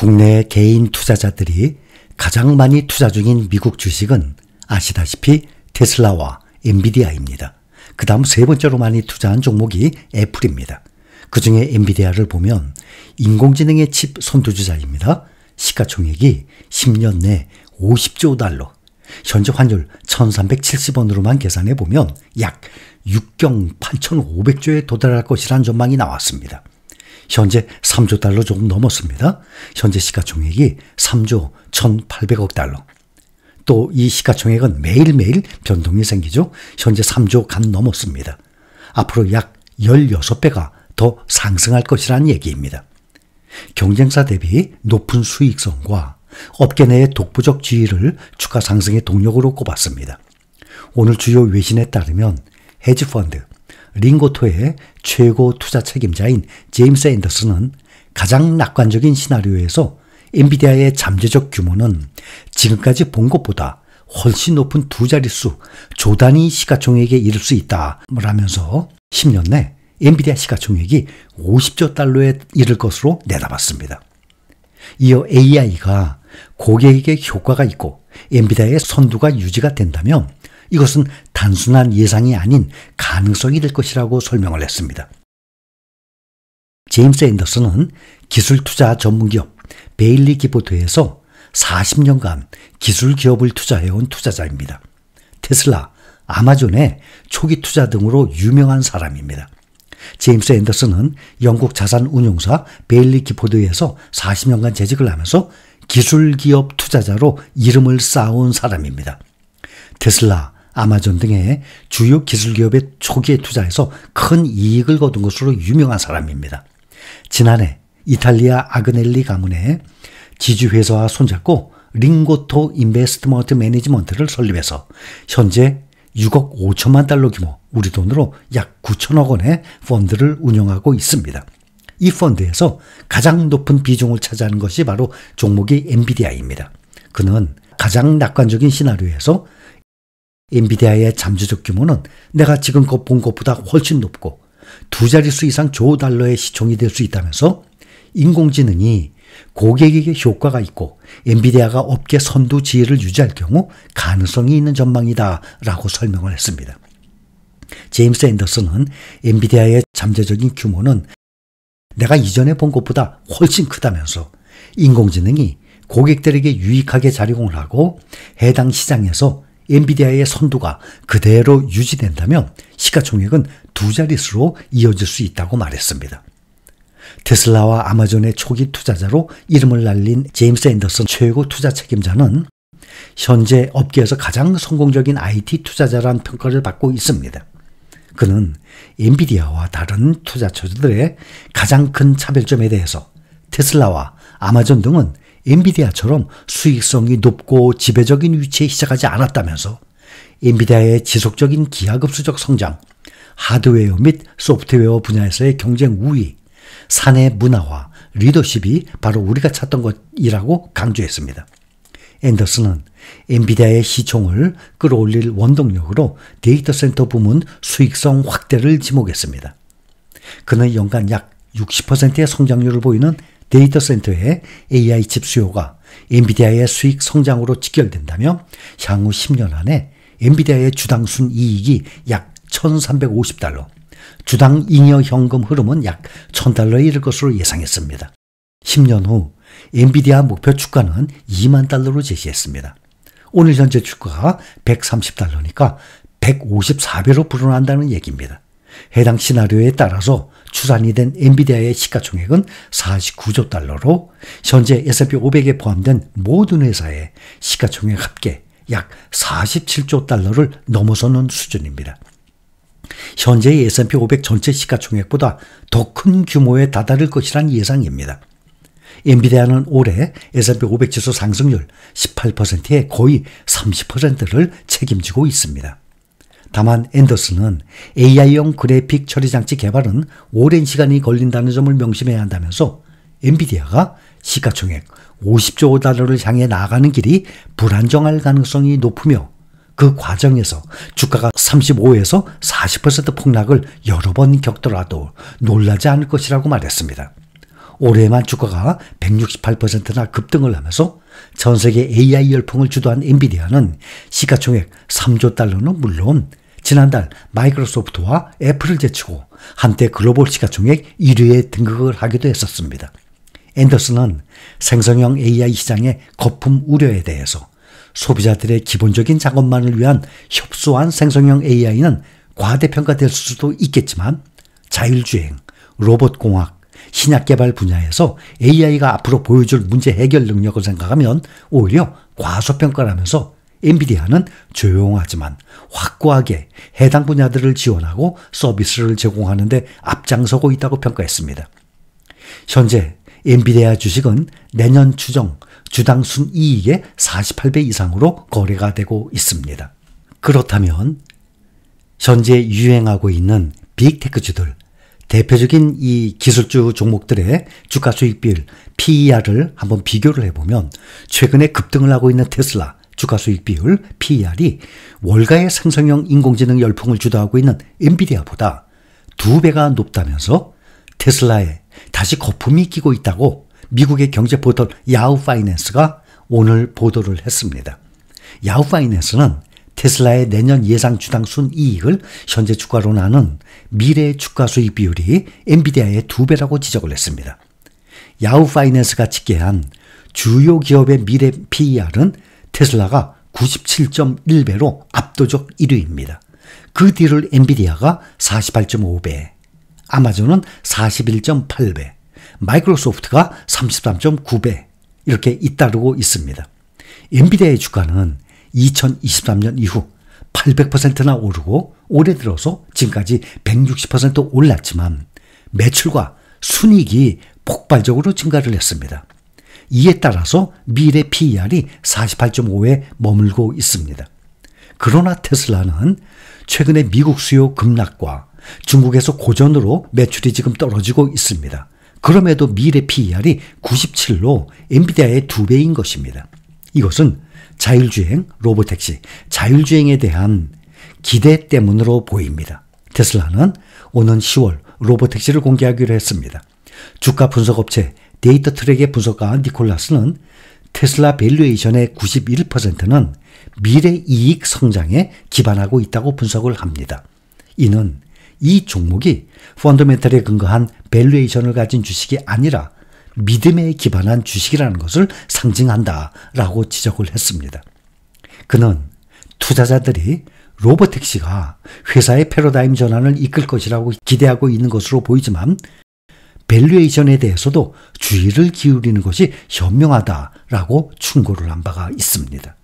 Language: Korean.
국내 개인 투자자들이 가장 많이 투자 중인 미국 주식은 아시다시피 테슬라와 엔비디아입니다. 그 다음 세 번째로 많이 투자한 종목이 애플입니다. 그 중에 엔비디아를 보면 인공지능의 칩 선두주자입니다. 시가총액이 10년 내 50조 달러, 현재 환율 1370원으로만 계산해 보면 약 6경 8500조에 도달할 것이란 전망이 나왔습니다. 현재 3조 달러 조금 넘었습니다. 현재 시가총액이 3조 1,800억 달러. 또 이 시가총액은 매일매일 변동이 생기죠. 현재 3조 간 넘었습니다. 앞으로 약 16배가 더 상승할 것이라는 얘기입니다. 경쟁사 대비 높은 수익성과 업계 내의 독보적 지위를 주가 상승의 동력으로 꼽았습니다. 오늘 주요 외신에 따르면 헤지펀드, 링고토의 최고 투자 책임자인 제임스 앤더슨은 가장 낙관적인 시나리오에서 엔비디아의 잠재적 규모는 지금까지 본 것보다 훨씬 높은 두 자릿수 조단위 시가총액에 이를 수 있다. 라면서 10년 내 엔비디아 시가총액이 50조 달러에 이를 것으로 내다봤습니다. 이어 AI가 고객에게 효과가 있고 엔비디아의 선두가 유지가 된다면 이것은 단순한 예상이 아닌 가능성이 될 것이라고 설명을 했습니다. 제임스 앤더슨은 기술 투자 전문 기업 베일리 기포트에서 40년간 기술 기업을 투자해온 투자자입니다. 테슬라, 아마존의 초기 투자 등으로 유명한 사람입니다. 제임스 앤더슨은 영국 자산 운용사 베일리 기포드에서 40년간 재직을 하면서 기술 기업 투자자로 이름을 쌓아온 사람입니다. 테슬라, 아마존 등의 주요 기술 기업의 초기에 투자해서 큰 이익을 거둔 것으로 유명한 사람입니다. 지난해 이탈리아 아그넬리 가문의 지주회사와 손잡고 링고토 인베스트먼트 매니지먼트를 설립해서 현재 6억 5천만 달러 규모, 우리 돈으로 약 9천억 원의 펀드를 운영하고 있습니다. 이 펀드에서 가장 높은 비중을 차지하는 것이 바로 종목이 엔비디아입니다. 그는 가장 낙관적인 시나리오에서 엔비디아의 잠재적 규모는 내가 지금껏 본 것보다 훨씬 높고 두 자릿수 이상 조 달러의 시총이 될 수 있다면서 인공지능이 고객에게 효과가 있고 엔비디아가 업계 선두 지위를 유지할 경우 가능성이 있는 전망이다라고 설명을 했습니다. 제임스 앤더슨은 엔비디아의 잠재적인 규모는 내가 이전에 본 것보다 훨씬 크다면서 인공지능이 고객들에게 유익하게 작용을 하고 해당 시장에서 엔비디아의 선두가 그대로 유지된다면 시가총액은 두 자릿수로 이어질 수 있다고 말했습니다. 테슬라와 아마존의 초기 투자자로 이름을 날린 제임스 앤더슨 최고 투자 책임자는 현재 업계에서 가장 성공적인 IT 투자자란 평가를 받고 있습니다. 그는 엔비디아와 다른 투자처들의 가장 큰 차별점에 대해서 테슬라와 아마존 등은 엔비디아처럼 수익성이 높고 지배적인 위치에 시작하지 않았다면서 엔비디아의 지속적인 기하급수적 성장, 하드웨어 및 소프트웨어 분야에서의 경쟁 우위, 사내 문화화, 리더십이 바로 우리가 찾던 것이라고 강조했습니다. 앤더슨은 엔비디아의 시총을 끌어올릴 원동력으로 데이터 센터 부문 수익성 확대를 지목했습니다. 그는 연간 약 60%의 성장률을 보이는 데이터 센터의 AI 칩 수요가 엔비디아의 수익 성장으로 직결된다며 향후 10년 안에 엔비디아의 주당순 이익이 약 1,350달러, 주당 잉여 현금 흐름은 약 1,000달러에 이를 것으로 예상했습니다. 10년 후 엔비디아 목표 주가는 2만 달러로 제시했습니다. 오늘 현재 주가가 130달러니까 154배로 불어난다는 얘기입니다. 해당 시나리오에 따라서 추산이 된 엔비디아의 시가총액은 49조 달러로 현재 S&P 500에 포함된 모든 회사의 시가총액 합계 약 47조 달러를 넘어서는 수준입니다. 현재의 S&P 500 전체 시가총액보다 더 큰 규모에 다다를 것이란 예상입니다. 엔비디아는 올해 S&P 500 지수 상승률 18%의 거의 30%를 책임지고 있습니다. 다만 앤더슨은 AI용 그래픽 처리 장치 개발은 오랜 시간이 걸린다는 점을 명심해야 한다면서 엔비디아가 시가총액 50조 달러를 향해 나아가는 길이 불안정할 가능성이 높으며 그 과정에서 주가가 35에서 40% 폭락을 여러 번 겪더라도 놀라지 않을 것이라고 말했습니다. 올해만 주가가 168%나 급등을 하면서 전 세계 AI 열풍을 주도한 엔비디아는 시가총액 3조 달러는 물론 지난달 마이크로소프트와 애플을 제치고 한때 글로벌 시가총액 1위에 등극을 하기도 했었습니다. 앤더슨은 생성형 AI 시장의 거품 우려에 대해서 소비자들의 기본적인 작업만을 위한 협소한 생성형 AI는 과대평가될 수도 있겠지만 자율주행, 로봇공학, 신약 개발 분야에서 AI가 앞으로 보여줄 문제 해결 능력을 생각하면 오히려 과소평가라면서 엔비디아는 조용하지만 확고하게 해당 분야들을 지원하고 서비스를 제공하는데 앞장서고 있다고 평가했습니다. 현재 엔비디아 주식은 내년 추정 주당 순이익의 48배 이상으로 거래가 되고 있습니다. 그렇다면 현재 유행하고 있는 빅테크주들 대표적인 이 기술주 종목들의 주가 수익 비율 PER을 한번 비교를 해보면 최근에 급등을 하고 있는 테슬라 주가 수익 비율 PER이 월가의 생성형 인공지능 열풍을 주도하고 있는 엔비디아보다 두 배가 높다면서 테슬라에 다시 거품이 끼고 있다고 미국의 경제 포털 야후 파이낸스가 오늘 보도를 했습니다. 야후 파이낸스는 테슬라의 내년 예상 주당 순이익을 현재 주가로 나는 미래 주가 수익 비율이 엔비디아의 두배라고 지적을 했습니다. 야후 파이낸스가 집계한 주요 기업의 미래 PER은 테슬라가 97.1배로 압도적 1위입니다. 그 뒤를 엔비디아가 48.5배, 아마존은 41.8배, 마이크로소프트가 33.9배 이렇게 잇따르고 있습니다. 엔비디아의 주가는 2023년 이후 800%나 오르고 올해 들어서 지금까지 160% 올랐지만 매출과 순익이 폭발적으로 증가를 했습니다. 이에 따라서 미래 PER이 48.5에 머물고 있습니다. 그러나 테슬라는 최근에 미국 수요 급락과 중국에서 고전으로 매출이 지금 떨어지고 있습니다. 그럼에도 미래 PER이 97로 엔비디아의 2배인 것입니다. 이것은 자율주행, 로보택시, 자율주행에 대한 기대 때문으로 보입니다. 테슬라는 오는 10월 로보택시를 공개하기로 했습니다. 주가 분석업체 데이터 트랙의 분석가 니콜라스는 테슬라 밸류에이션의 91%는 미래 이익 성장에 기반하고 있다고 분석을 합니다. 이는 이 종목이 펀더멘털에 근거한 밸류에이션을 가진 주식이 아니라 믿음에 기반한 주식이라는 것을 상징한다라고 지적을 했습니다. 그는 투자자들이 로버택시가 회사의 패러다임 전환을 이끌 것이라고 기대하고 있는 것으로 보이지만 밸류에이션에 대해서도 주의를 기울이는 것이 현명하다라고 충고를 한 바가 있습니다.